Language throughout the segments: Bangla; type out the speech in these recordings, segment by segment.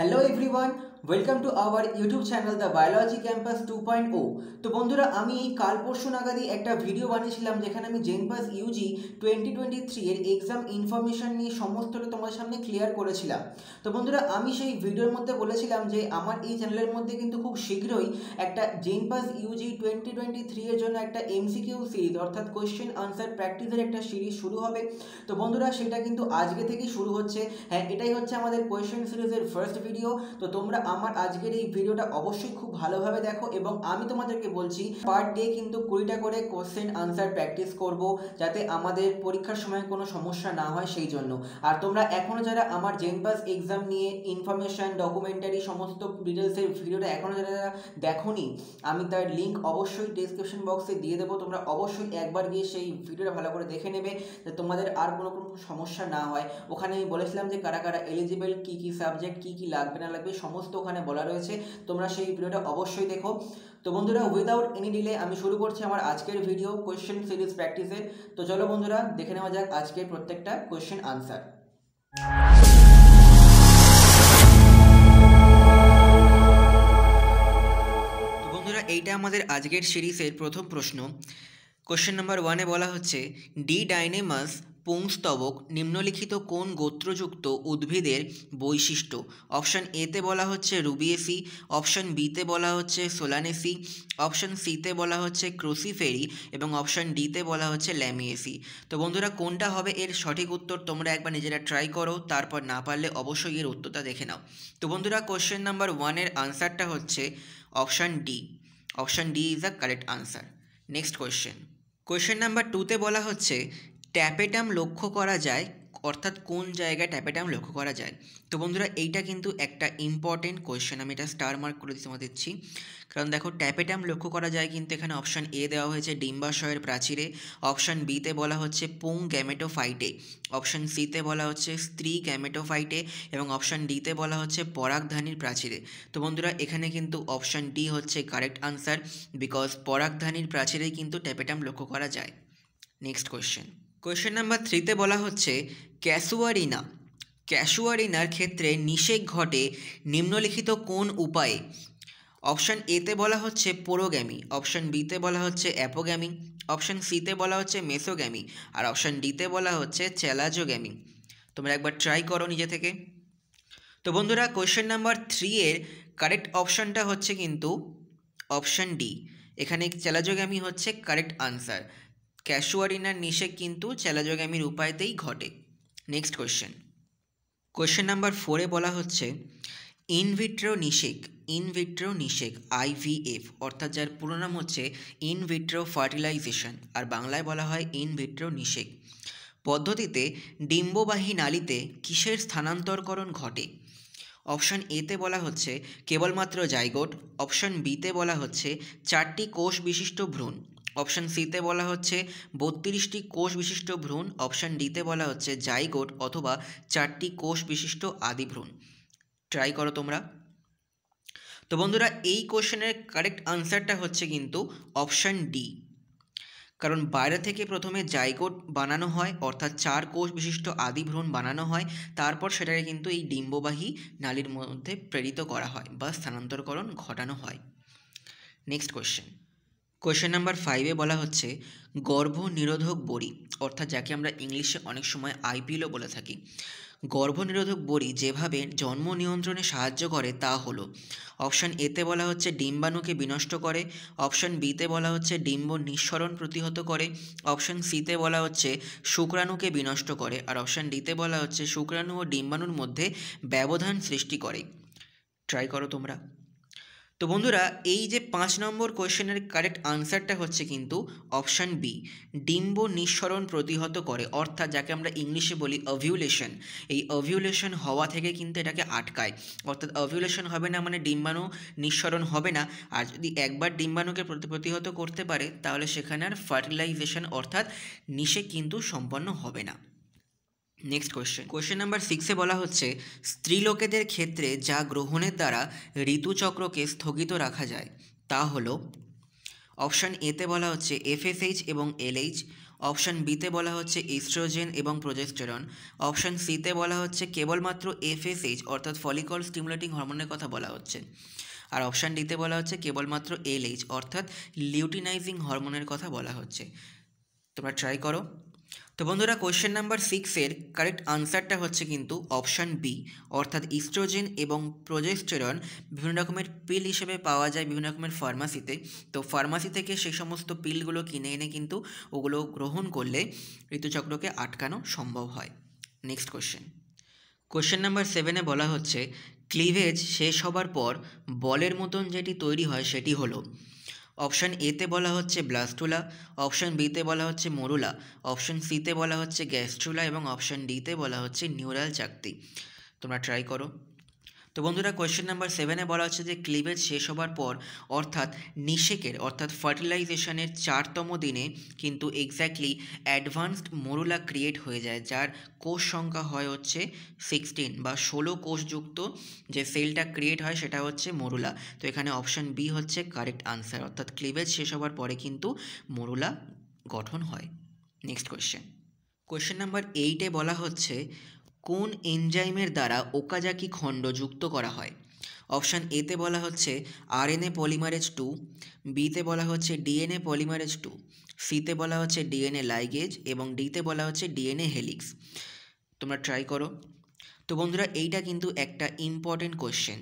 Hello everyone, welcome to our YouTube channel the biology campus two point O তো বন্ধুরা আমি এই কাল পরশু নাগাদই একটা ভিডিও বানিয়েছিলাম যেখানে আমি JENPAS UG twenty twenty three এর এক্সাম ইনফরমেশান নিয়ে সমস্তটা তোমার সামনে ক্লিয়ার করেছিলাম তো বন্ধুরা আমি সেই ভিডিওর মধ্যে বলেছিলাম যে আমার এই চ্যানেলের মধ্যে কিন্তু খুব শীঘ্রই একটা JENPAS UG twenty twenty three এর জন্য একটা এমসিকিউ সিরিজ অর্থাৎ কোয়েশ্চেন আনসার প্র্যাকটিসের একটা সিরিজ শুরু হবে তো বন্ধুরা সেটা কিন্তু আজকে থেকেই শুরু হচ্ছে হ্যাঁ এটাই হচ্ছে আমাদের কোয়েশ্চেন সিরিজের ফার্স্ট ভিডিও তো তোমরা আমার আজকের এই ভিডিওটা অবশ্যই খুব ভালোভাবে দেখো এবং আমি তোমাদেরকে বলছি পার ডে কিন্তু কুড়িটা করে কোশ্চেন আনসার প্র্যাকটিস করব যাতে আমাদের পরীক্ষার সময় কোনো সমস্যা না হয় সেই জন্য আর তোমরা এখনও যারা আমার জেনপাস এক্সাম নিয়ে ইনফরমেশান ডকুমেন্টারি সমস্ত ডিটেলসের ভিডিওটা এখনও যারা দেখোনি আমি তার লিঙ্ক অবশ্যই ডিসক্রিপশন বক্সে দিয়ে দেবো তোমরা অবশ্যই একবার গিয়ে সেই ভিডিওটা ভালো করে দেখে নেবে যে তোমাদের আর কোনো কোনো সমস্যা না হয় ওখানে আমি বলেছিলাম যে কারা কারা এলিজিবল কী কী সাবজেক্ট কী কী লাগবে না লাগবে সমস্ত ওখানে বলা রয়েছে তোমরা সেই ভিডিওটা অবশ্যই দেখো তো বন্ধুরা উইদাউট এনি ডিলে আমি শুরু করছি আমার আজকের ভিডিও কোয়েশ্চেন সিরিজ প্র্যাকটিসের তো চলো বন্ধুরা দেখে নেওয়া যাক আজকের প্রত্যেকটা কোয়েশ্চেন আনসার বন্ধুরা এইটা আমাদের আজকের সিরিজের প্রথম প্রশ্ন কোশ্চেন নাম্বার ওয়ানে বলা হচ্ছে ডি ডাইনেমাস পুংস্তবক নিম্নলিখিত কোন গোত্রযুক্ত উদ্ভিদের বৈশিষ্ট্য অপশান এতে বলা হচ্ছে রুবিয়েসি অপশান বিতে বলা হচ্ছে সোলানেসি অপশান সিতে বলা হচ্ছে ক্রোসিফেরি এবং অপশান ডিতে বলা হচ্ছে ল্যামিয়েসি তো বন্ধুরা কোনটা হবে এর সঠিক উত্তর তোমরা একবার নিজেরা ট্রাই করো তারপর না পারলে অবশ্যই এর উত্তরটা দেখে নাও তো বন্ধুরা কোশ্চেন নাম্বার ওয়ানের আনসারটা হচ্ছে option D option D is the correct answer next question question number টুতে বলা হচ্ছে ট্যাপেটাম লক্ষ্য করা যায় অর্থাৎ কোন জায়গায় ট্যাপেটাম লক্ষ্য করা যায় তো বন্ধুরা এইটা কিন্তু একটা ইম্পর্টেন্ট কোয়েশ্চেন আমি এটা স্টার মার্ক করে তোমাদের দিচ্ছি কারণ দেখো ট্যাপেটাম লক্ষ্য করা যায় কিন্তু এখানে অপশান এ দেওয়া হয়েছে ডিম্বাশয়ের প্রাচীরে অপশান বিতে বলা হচ্ছে পুং গ্যামেটোফাইটে অপশান সিতে বলা হচ্ছে স্ত্রী গ্যামেটোফাইটে এবং অপশান ডিতে বলা হচ্ছে পরাগধানীর প্রাচীরে তো বন্ধুরা এখানে কিন্তু অপশান ডি হচ্ছে কারেক্ট আনসার বিকজ পরাগধানীর প্রাচীরেই কিন্তু ট্যাপেটাম লক্ষ্য করা যায় নেক্সট কোয়েশ্চেন কোয়েশ্চেন নাম্বার থ্রিতে বলা হচ্ছে ক্যাসুয়ারিনা ক্যাসুয়ারিনার ক্ষেত্রে নিষেক ঘটে নিম্নলিখিত কোন উপায়ে অপশান এতে বলা হচ্ছে পোরোগ্যামি অপশান বিতে বলা হচ্ছে অ্যাপোগ্যামি অপশান সিতে বলা হচ্ছে মেসোগ্যামি আর অপশান ডিতে বলা হচ্ছে চ্যালাজোগ্যামি তোমরা একবার ট্রাই করো নিজে থেকে তো বন্ধুরা কোয়েশ্চেন নাম্বার থ্রি এর কারেক্ট অপশানটা হচ্ছে কিন্তু অপশান ডি এখানে চ্যালাজোগ্যামি হচ্ছে কারেক্ট আনসার ক্যাশুয়ারিনার নিষেক কিন্তু চ্যালাজোগামীর উপায়তেই ঘটে নেক্সট কোয়েশ্চেন কোয়েশ্চেন নাম্বার ফোরে বলা হচ্ছে ইনভিট্রো নিষেক ইনভিট্রো নিষেক আইভিএফ অর্থাৎ যার পুরো নাম হচ্ছে ইনভিট্রো ফার্টিলাইজেশন আর বাংলায় বলা হয় ইনভিট্রো নিষেক পদ্ধতিতে ডিম্ববাহী নালীতে কিসের স্থানান্তরকরণ ঘটে অপশান এতে বলা হচ্ছে কেবলমাত্র জাইগোট অপশান বিতে বলা হচ্ছে চারটি কোষ বিশিষ্ট ভ্রূণ অপশান সিতে বলা হচ্ছে বত্রিশটি কোষ বিশিষ্ট ভ্রূণ অপশান ডিতে বলা হচ্ছে জাইগোট অথবা চারটি কোষ বিশিষ্ট আদি ভ্রূণ ট্রাই করো তোমরা তো বন্ধুরা এই কোশ্চেনের কারেক্ট আনসারটা হচ্ছে কিন্তু অপশান ডি কারণ বাইরে থেকে প্রথমে জাইগোট বানানো হয় অর্থাৎ চার কোষ বিশিষ্ট আদি ভ্রূণ বানানো হয় তারপর সেটাকে কিন্তু এই ডিম্ববাহী নালীর মধ্যে প্রেরিত করা হয় বা স্থানান্তরকরণ ঘটানো হয় নেক্সট কোয়েশ্চেন কোয়েশ্চেন নাম্বার ফাইভে বলা হচ্ছে গর্ভ নিরোধক বড়ি অর্থাৎ যাকে আমরা ইংলিশে অনেক সময় আইপিএলও বলে থাকি গর্ভনিরোধক বড়ি যেভাবে জন্ম নিয়ন্ত্রণে সাহায্য করে তা হল অপশান এতে বলা হচ্ছে ডিম্বাণুকে বিনষ্ট করে অপশান বিতে বলা হচ্ছে ডিম্ব নিঃসরণ প্রতিহত করে অপশান সিতে বলা হচ্ছে শুক্রাণুকে বিনষ্ট করে আর অপশান ডিতে বলা হচ্ছে শুক্রাণু ও ডিম্বাণুর মধ্যে ব্যবধান সৃষ্টি করে ট্রাই করো তোমরা তো বন্ধুরা এই যে পাঁচ নম্বর কোয়েশ্চেনের কারেক্ট আনসারটা হচ্ছে কিন্তু অপশান বি ডিম্ব নিঃসরণ প্রতিহত করে অর্থাৎ যাকে আমরা ইংলিশে বলি অভিউলেশন এই অভিউলেশন হওয়া থেকে কিন্তু এটাকে আটকায় অর্থাৎ অভিউলেশন হবে না মানে ডিম্বাণু নিঃসরণ হবে না আর যদি একবার ডিম্বাণুকে প্রতিহত করতে পারে তাহলে সেখানে আর ফার্টিলাইজেশন অর্থাৎ নিষে কিন্তু সম্পন্ন হবে না নেক্সট কোয়েশ্চেন কোয়েশ্চেন নাম্বার সিক্সে বলা হচ্ছে স্ত্রীলোকেদের ক্ষেত্রে যা গ্রহণের দ্বারা ঋতুচক্রকে স্থগিত রাখা যায় তা হল অপশান এতে বলা হচ্ছে এফএসএইচ এবং এলএইচ অপশান বিতে বলা হচ্ছে ইস্ট্রোজেন এবং প্রোজেস্টেরন অপশান সিতে বলা হচ্ছে কেবলমাত্র এফএসএইচ অর্থাৎ ফলিকল স্টিমুলেটিং হরমোনের কথা বলা হচ্ছে আর অপশান ডিতে বলা হচ্ছে কেবলমাত্র এলএইচ অর্থাৎ লিউটিনাইজিং হরমোনের কথা বলা হচ্ছে তোমরা ট্রাই করো তো বন্ধুরা কোয়েশ্চেন নাম্বার সিক্সের কারেক্ট আনসারটা হচ্ছে কিন্তু অপশান বি অর্থাৎ ইস্ট্রোজেন এবং প্রোজেস্টেরন বিভিন্ন রকমের পিল হিসেবে পাওয়া যায় বিভিন্ন রকমের ফার্মাসিতে তো ফার্মাসি থেকে সেই সমস্ত পিলগুলো কিনে এনে কিন্তু ওগুলো গ্রহণ করলে ঋতুচক্রকে আটকানো সম্ভব হয় নেক্সট কোয়েশ্চেন কোয়েশ্চেন নাম্বার সেভেনে বলা হচ্ছে ক্লিভেজ শেষ হবার পর বলের মতন যেটি তৈরি হয় সেটি হলো অপশান এতে বলা হচ্ছে ব্লাস্টুলা অপশান বিতে বলা হচ্ছে মরুলা অপশান সিতে বলা হচ্ছে গ্যাস্ট্রুলা এবং অপশান ডিতে বলা হচ্ছে নিউরাল চাকতি তোমরা ট্রাই করো তো বন্ধুরা কোয়েশ্চেন নাম্বার সেভেনে বলা হচ্ছে যে ক্লিভেজ শেষ হবার পর অর্থাৎ নিষেকের অর্থাৎ ফার্টিলাইজেশনের চারতম দিনে কিন্তু এক্স্যাক্টলি অ্যাডভান্সড মোরুলা ক্রিয়েট হয়ে যায় যার কোষ সংখ্যা হয় হচ্ছে সিক্সটিন বা ষোলো কোষযুক্ত যে সেলটা ক্রিয়েট হয় সেটা হচ্ছে মোরুলা তো এখানে অপশান বি হচ্ছে কারেক্ট আনসার অর্থাৎ ক্লিভেজ শেষ হবার পরে কিন্তু মোরুলা গঠন হয় নেক্সট কোয়েশ্চেন কোয়েশ্চেন নাম্বার এইটে বলা হচ্ছে কোন এনজাইমের দ্বারা ওকাজাকি খণ্ড যুক্ত করা হয় অপশান এতে বলা হচ্ছে আরএনএ পলিমারেজ টু বিতে বলা হচ্ছে ডিএনএ পলিমারেজ টু সিতে বলা হচ্ছে ডিএনএ লাইগেজ এবং ডিতে বলা হচ্ছে ডিএনএ হেলিক্স তোমরা ট্রাই করো তো বন্ধুরা এইটা কিন্তু একটা ইম্পর্টেন্ট কোশ্চেন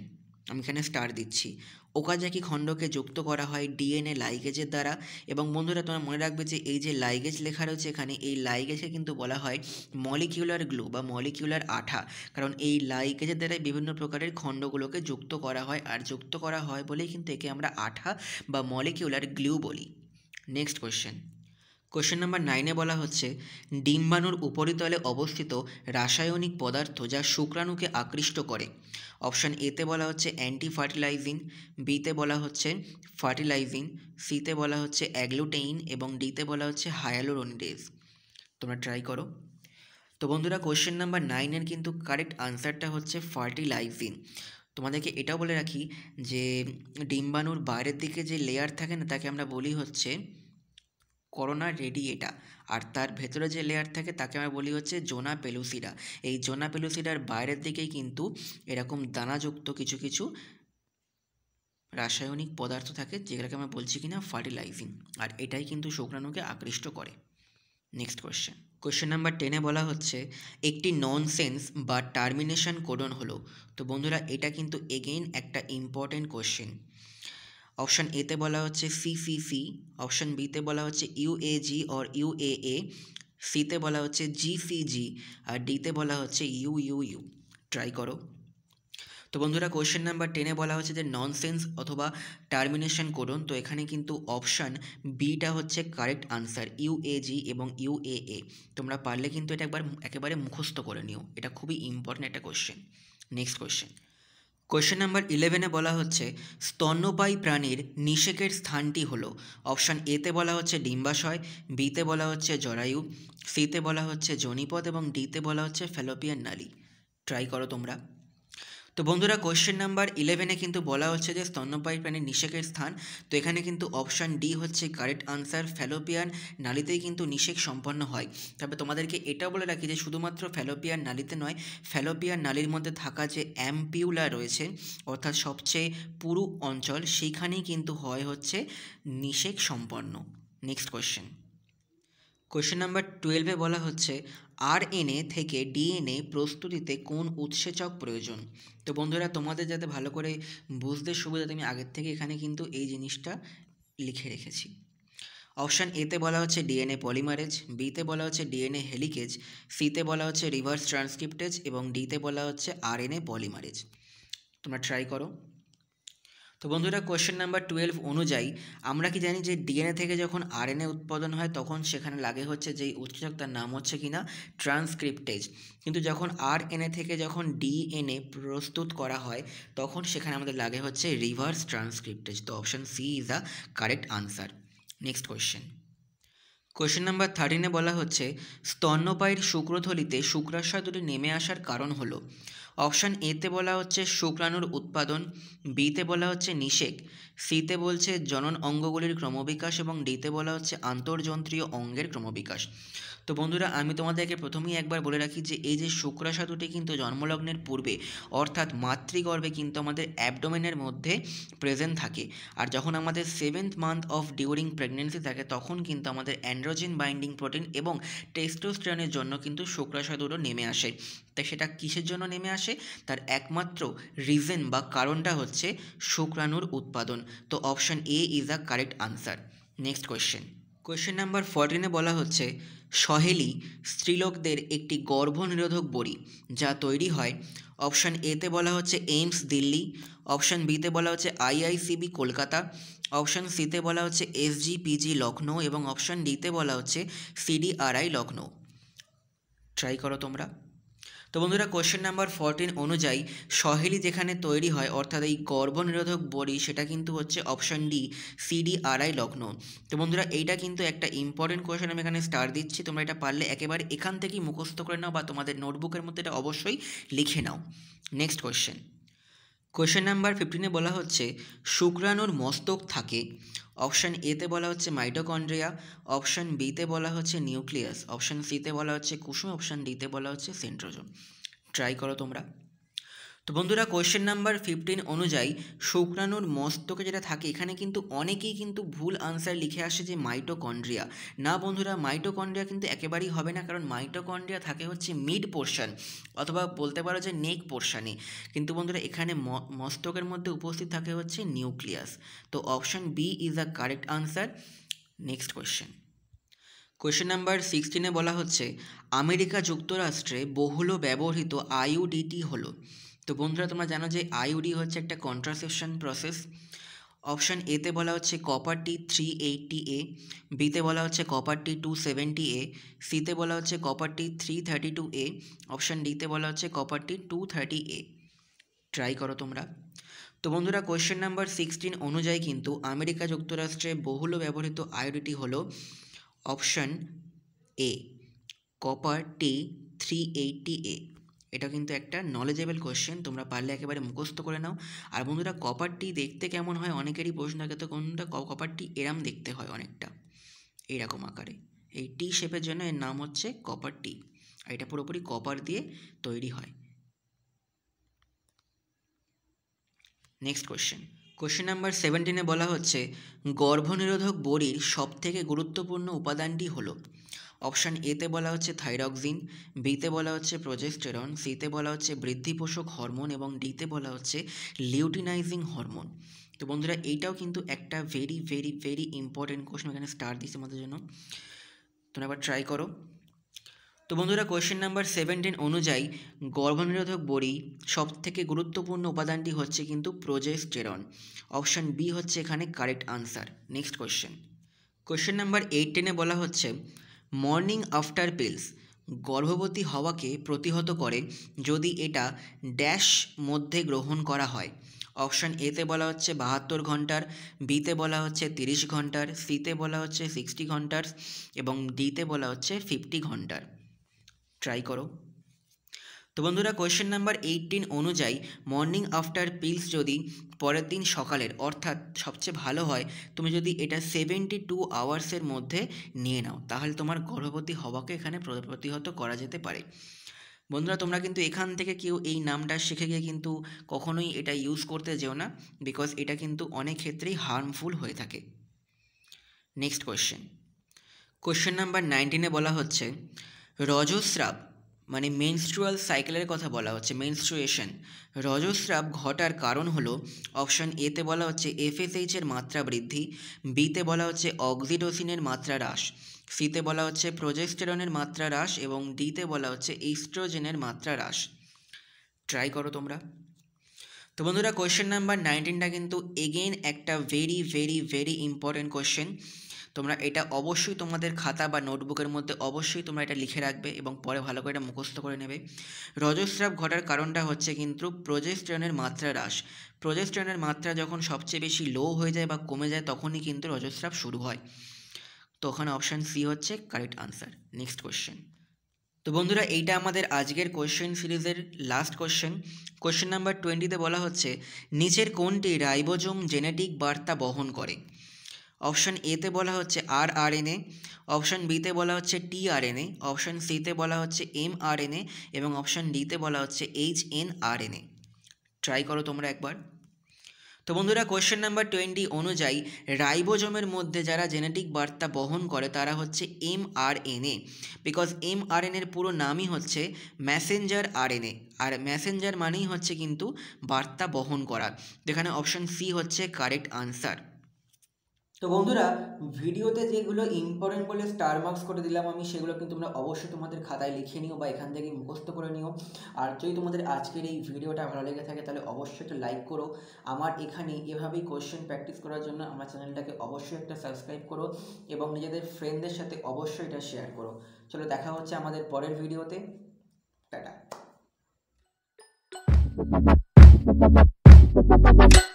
আমি এখানে স্টার দিচ্ছি ওকাজাকি খণ্ডকে যুক্ত করা হয় ডিএনএ লাইগেজের দ্বারা এবং বন্ধুরা তোমরা মনে রাখবে যে এই যে লাইগেজ লেখা রয়েছে এখানে এই লাইগেজকে কিন্তু বলা হয় মলিকিউলার গ্লু বা মলিকিউলার আঠা কারণ এই লাইগেজের দ্বারাই বিভিন্ন প্রকারের খণ্ডগুলোকে যুক্ত করা হয় আর যুক্ত করা হয় বলেই কিন্তু একে আমরা আঠা বা মলিকিউলার গ্লু বলি নেক্সট কোয়েশ্চেন কোশ্চেন নাম্বার নাইনে বলা হচ্ছে ডিম্বাণুর উপরিতলে অবস্থিত রাসায়নিক পদার্থ যা শুক্রাণুকে আকৃষ্ট করে অপশান এতে বলা হচ্ছে অ্যান্টি ফার্টিলাইজিং বিতে বলা হচ্ছে ফার্টিলাইজিং সিতে বলা হচ্ছে অ্যাগ্লোটেইন এবং ডিতে বলা হচ্ছে হায়ালোরোনিডেজ তোমরা ট্রাই করো তো বন্ধুরা কোশ্চেন নাম্বার নাইনের কিন্তু কারেক্ট আনসারটা হচ্ছে ফার্টিলাইজিং তোমাদেরকে এটা বলে রাখি যে ডিম্বাণুর বাইরের দিকে যে লেয়ার থাকে না তাকে আমরা বলি হচ্ছে করোনা এটা আর তার ভেতরে যে লেয়ার থাকে তাকে আমরা বলি হচ্ছে জোনা পেলুসিডা এই জোনা পেলুসিডার বাইরের দিকেই কিন্তু এরকম দানাযুক্ত কিছু কিছু রাসায়নিক পদার্থ থাকে যেগুলোকে আমরা বলছি কিনা ফার্টিলাইজিং আর এটাই কিন্তু শুক্রাণুকে আকৃষ্ট করে নেক্সট কোয়েশ্চেন কোয়েশ্চেন নাম্বার টেনে বলা হচ্ছে একটি ননসেন্স বা টার্মিনেশন কোডন হলো তো বন্ধুরা এটা কিন্তু এগেইন একটা ইম্পর্টেন্ট কোয়েশ্চেন অপশন এতে বলা হচ্ছে ফি অপশন বিতে বলা হচ্ছে ইউএজি অর ইউএএ সিতে বলা হচ্ছে জি জি e আর ডিতে বলা হচ্ছে ইউ ইউ ইউ ট্রাই করো তো বন্ধুরা কোয়েশ্চেন নাম্বার টেনে বলা হচ্ছে যে ননসেন্স অথবা টার্মিনেশন করুন তো এখানে কিন্তু অপশান বিটা হচ্ছে কারেক্ট আনসার ইউএজি এবং ইউএএ তোমরা পারলে কিন্তু এটা একবার একেবারে মুখস্থ করে নিও এটা খুবই ইম্পর্ট্যান্ট একটা question next question question number ইলেভেনে বলা হচ্ছে স্তন্যপায়ী প্রাণীর নিষেকের স্থানটি হলো অপশান এতে বলা হচ্ছে ডিম্বাশয় বিতে বলা হচ্ছে জরায়ু সিতে বলা হচ্ছে জনিপথ এবং ডিতে বলা হচ্ছে ফেলোপিয়ান নালী ট্রাই করো তোমরা তো বন্ধুরা কোয়েশ্চেন নাম্বার ইলেভেনে কিন্তু বলা হচ্ছে যে স্তন্যপায়ী প্রাণীর নিষেকের স্থান তো এখানে কিন্তু অপশান ডি হচ্ছে কারেক্ট আনসার ফ্যালোপিয়ান নালিতেই কিন্তু নিষেক সম্পন্ন হয় তবে তোমাদেরকে এটা বলে রাখি যে শুধুমাত্র ফ্যালোপিয়ান নালিতে নয় ফ্যালোপিয়ান নালির মধ্যে থাকা যে অ্যাম্পিউলা রয়েছে অর্থাৎ সবচেয়ে পুরু অঞ্চল সেইখানেই কিন্তু হয় হচ্ছে নিষেক সম্পন্ন নেক্সট কোয়েশ্চেন কোয়েশ্চেন নাম্বার টুয়েলভে বলা হচ্ছে আরএনএ থেকে ডিএনএ প্রস্তুতিতে কোন উৎসেচক প্রয়োজন তো বন্ধুরা তোমাদের যাতে ভালো করে বুঝতে সুবিধা তুমি আগের থেকে এখানে কিন্তু এই জিনিসটা লিখে রেখেছি অপশান এতে বলা হচ্ছে ডিএনএ পলিমারেজ বিতে বলা হচ্ছে ডিএনএ হেলিকেজ সিতে বলা হচ্ছে রিভার্স ট্রান্সক্রিপ্টেজ এবং ডিতে বলা হচ্ছে আরএনএ পলিমারেজ তোমরা ট্রাই করো তো বন্ধুরা কোয়েশ্চেন নাম্বার টুয়েলভ অনুযায়ী আমরা কি জানি যে ডিএনএ থেকে যখন আরএনএ উৎপাদন হয় তখন সেখানে লাগে হচ্ছে যেই উৎসেচক তার নাম হচ্ছে কি না ট্রান্সক্রিপ্টেজ কিন্তু যখন আরএনএ থেকে যখন ডিএনএ প্রস্তুত করা হয় তখন সেখানে আমাদের লাগে হচ্ছে রিভার্স ট্রান্সক্রিপ্টেজ তো option C is the correct answer next question question number থার্টিনে বলা হচ্ছে স্তন্যপায়ীর শুক্রথলিতে শুক্রাশয় দুটি নেমে আসার কারণ হলো অপশান এতে বলা হচ্ছে শুক্রাণুর উৎপাদন বিতে বলা হচ্ছে নিষেক সিতে বলছে জনন অঙ্গগুলির ক্রমবিকাশ এবং ডিতে বলা হচ্ছে আন্তর্যন্ত্রীয় অঙ্গের ক্রমবিকাশ তো বন্ধুরা আমি তোমাদেরকে প্রথমেই একবার বলে রাখি যে এই যে সাধুটি কিন্তু জন্মলগ্নের পূর্বে অর্থাৎ মাতৃগর্ভে কিন্তু আমাদের অ্যাবডোমেনের মধ্যে প্রেজেন্ট থাকে আর যখন আমাদের seventh month of during pregnancy থাকে তখন কিন্তু আমাদের অ্যান্ড্রোজেন বাইন্ডিং প্রোটিন এবং টেস্টোস্টেরনের জন্য কিন্তু শুক্রাশাতুটো নেমে আসে তাই সেটা কিসের জন্য নেমে আসে তার একমাত্র রিজন বা কারণটা হচ্ছে শুক্রাণুর উৎপাদন তো option A is a correct answer next question question number ফোরটিনে বলা হচ্ছে সহেলি স্ত্রীলোকদের একটি গর্ভনিরোধক বড়ি যা তৈরি হয় অপশান এতে বলা হচ্ছে এইমস দিল্লি অপশান বিতে বলা হচ্ছে আইআইসিবি কলকাতা অপশান সিতে বলা হচ্ছে এসজিপিজি লখনৌ এবং অপশান ডিতে বলা হচ্ছে সিডিআরআই লখনৌ ট্রাই করো তোমরা তো বন্ধুরা কোশ্চেন নাম্বার ফোরটিন অনুযায়ী সহেলি যেখানে তৈরি হয় অর্থাৎ এই গর্ভনিরোধক বড়ি সেটা কিন্তু হচ্ছে অপশন ডি সিডি আড়াই লগ্ন তো বন্ধুরা এইটা কিন্তু একটা ইম্পর্টেন্ট কোয়েশ্চেন আমি এখানে স্টার দিচ্ছি তোমরা এটা পারলে একেবারে এখান থেকেই মুখস্থ করে নাও বা তোমাদের নোটবুকের মধ্যে এটা অবশ্যই লিখে নাও নেক্সট কোয়েশ্চেন কোয়েশ্চেন নাম্বার ফিফটিনে বলা হচ্ছে শুক্রাণুর মস্তক থাকে অপশান এতে বলা হচ্ছে মাইটোকন্ড্রিয়া অপশান বিতে বলা হচ্ছে নিউক্লিয়াস অপশান সিতে বলা হচ্ছে কুসুম অপশান ডিতে বলা হচ্ছে সেন্ট্রোজন ট্রাই করো তোমরা তো বন্ধুরা কোয়েশ্চেন নাম্বার ফিফটিন অনুযায়ী শুক্রাণুর মস্তকে যেটা থাকে এখানে কিন্তু অনেকেই কিন্তু ভুল আনসার লিখে আসে যে মাইটোকন্ড্রিয়া না বন্ধুরা মাইটোকন্ড্রিয়া কিন্তু একেবারেই হবে না কারণ মাইটোকন্ড্রিয়া থাকে হচ্ছে মিড পোর্শন অথবা বলতে পারো যে নেক পোর্শানে কিন্তু বন্ধুরা এখানে মস্তকের মধ্যে উপস্থিত থাকে হচ্ছে নিউক্লিয়াস তো option B is the correct answer next question question number সিক্সটিনে বলা হচ্ছে আমেরিকা যুক্তরাষ্ট্রে বহুল ব্যবহৃত আইউডিটি হলো তো বন্ধুরা তোমরা জানো যে আইওডি হচ্ছে একটা কন্ট্রাসেপশন প্রসেস অপশান এতে বলা হচ্ছে copper T three eighty A বিতে বলা হচ্ছে copper T two seventy A সিতে বলা হচ্ছে copper T three thirty two A option ডিতে বলা হচ্ছে copper T two thirty A try করো তোমরা তো বন্ধুরা কোয়েশ্চেন নাম্বার সিক্সটিন অনুযায়ী কিন্তু আমেরিকা যুক্তরাষ্ট্রে বহুল ব্যবহৃত আয়োডিটি হল option A copper T three eighty A এটা কিন্তু একটা নলেজেবল কোয়েশ্চেন তোমরা পারলে একেবারে মুখস্থ করে নাও আর বন্ধুরা কপারটি দেখতে কেমন হয় অনেকেরই প্রশ্ন থাকে তো কোনটা কপারটি এরাম দেখতে হয় অনেকটা এইরকম আকারে এই টি শেপের জন্য এর নাম হচ্ছে কপার টি আর এটা পুরোপুরি কপার দিয়ে তৈরি হয় নেক্সট কোয়েশ্চেন কোয়েশ্চেন নাম্বার সেভেন্টিনে বলা হচ্ছে গর্ভনিরোধক বড়ির সবথেকে গুরুত্বপূর্ণ উপাদানটি হলো অপশান এতে বলা হচ্ছে থাইরক্সিন বিতে বলা হচ্ছে প্রজেস্টেরন সিতে বলা হচ্ছে বৃদ্ধিপোষক হরমোন এবং ডিতে বলা হচ্ছে লিউটিনাইজিং হরমোন তো বন্ধুরা এইটাও কিন্তু একটা very very very important question এখানে স্টার দিয়েছে আমাদের জন্য তোমরা আবার ট্রাই করো তো বন্ধুরা কোয়েশ্চেন নাম্বার সেভেন্টিন অনুযায়ী গর্ভনিরোধক বড়ি সবথেকে গুরুত্বপূর্ণ উপাদানটি হচ্ছে কিন্তু প্রোজেস্টেরন অপশান বি হচ্ছে এখানে correct answer next question question number এইটিনে বলা হচ্ছে মর্নিং আফটার পিলস গর্ভবতী হওয়াকে প্রতিহত করে যদি এটা ড্যাশ মধ্যে গ্রহণ করা হয় অপশান এতে বলা হচ্ছে বাহাত্তর ঘন্টার বিতে বলা হচ্ছে তিরিশ ঘন্টার সিতে বলা হচ্ছে সিক্সটি ঘন্টার এবং ডিতে বলা হচ্ছে ফিফটি ঘন্টার ট্রাই করো তো বন্ধুরা কোয়েশ্চেন নাম্বার এইটিন অনুযায়ী মর্নিং আফটার পিলস যদি পরের দিন সকালের অর্থাৎ সবচেয়ে ভালো হয় তুমি যদি এটা সেভেন্টি টু আওয়ার্সের মধ্যে নিয়ে নাও তাহলে তোমার গর্ভবতী হওয়াকে এখানে প্রতিহত করা যেতে পারে বন্ধুরা তোমরা কিন্তু এখান থেকে কেউ এই নামটা শিখে গিয়ে কিন্তু কখনোই এটা ইউজ করতে যেও না বিকজ এটা কিন্তু অনেক ক্ষেত্রেই হার্মফুল হয়ে থাকে নেক্সট কোয়েশ্চেন কোয়েশ্চেন নাম্বার নাইনটিনে বলা হচ্ছে রজস্রাব মানে মেনস্ট্রুয়াল সাইকেলের কথা বলা হচ্ছে মেনস্ট্রুয়েশন রজস্রাব ঘটার কারণ হলো অপশন এতে বলা হচ্ছে এফএসএইচের মাত্রা বৃদ্ধি বিতে বলা হচ্ছে অক্সিডোসিনের মাত্রা হ্রাস সিতে বলা হচ্ছে প্রোজেস্টেরনের মাত্রা হ্রাস এবং ডিতে বলা হচ্ছে ইস্ট্রোজেনের মাত্রা হ্রাস ট্রাই করো তোমরা তো বন্ধুরা কোয়েশ্চেন নাম্বার নাইনটিনটা কিন্তু এগেন একটা very very very important question তোমরা এটা অবশ্যই তোমাদের খাতা বা নোটবুকের মধ্যে অবশ্যই তোমরা এটা লিখে রাখবে এবং পরে ভালো করে এটা মুখস্থ করে নেবে রজস্রাব ঘটার কারণটা হচ্ছে কিন্তু প্রোজেস্ট্রনের মাত্রা হ্রাস প্রোজেস্ট্রনের মাত্রা যখন সবচেয়ে বেশি লো হয়ে যায় বা কমে যায় তখনই কিন্তু রজস্রাব শুরু হয় তো ওখানে অপশান সি হচ্ছে কারেক্ট আনসার নেক্সট কোয়েশ্চেন তো বন্ধুরা এইটা আমাদের আজকের কোয়েশ্চেন সিরিজের লাস্ট কোয়েশ্চেন কোয়েশ্চেন নাম্বার টোয়েন্টিতে বলা হচ্ছে নিচের কোনটি রাইবোজোম জেনেটিক বার্তা বহন করে অপশন এতে বলা হচ্ছে আর আর এন এ অপশন বিতে বলা হচ্ছে টি আর এন এ অপশন সিতে বলা হচ্ছে এম আর এন এ এবং অপশন ডিতে বলা হচ্ছে H N R N A try করো তোমরা একবার তো বন্ধুরা কোয়েশ্চেন নাম্বার টোয়েন্টি অনুযায়ী রাইবোজোমের মধ্যে যারা জেনেটিক বার্তা বহন করে তারা হচ্ছে M R N A because M R N এর পুরো নামই হচ্ছে ম্যাসেঞ্জার আর এন এ আর ম্যাসেঞ্জার মানেই হচ্ছে কিন্তু বার্তা বহন করা যেখানে অপশন সি হচ্ছে কারেক্ট আনসার তো বন্ধুরা ভিডিওতে যেগুলো ইম্পর্টেন্ট বলে স্টার মার্কস করে দিলাম আমি সেগুলো কিন্তু তোমরা অবশ্যই তোমাদের খাতায় লিখে নিও বা এখান থেকে মুখস্থ করে নিও আর যদি তোমাদের আজকের এই ভিডিওটা ভালো লেগে থাকে তাহলে অবশ্যই একটা লাইক করো আমার এখানে এভাবেই কোয়েশ্চেন প্র্যাকটিস করার জন্য আমার চ্যানেলটাকে অবশ্যই একটা সাবস্ক্রাইব করো এবং নিজেদের ফ্রেন্ডদের সাথে অবশ্যই এটা শেয়ার করো চলো দেখা হচ্ছে আমাদের পরের ভিডিওতে টাটা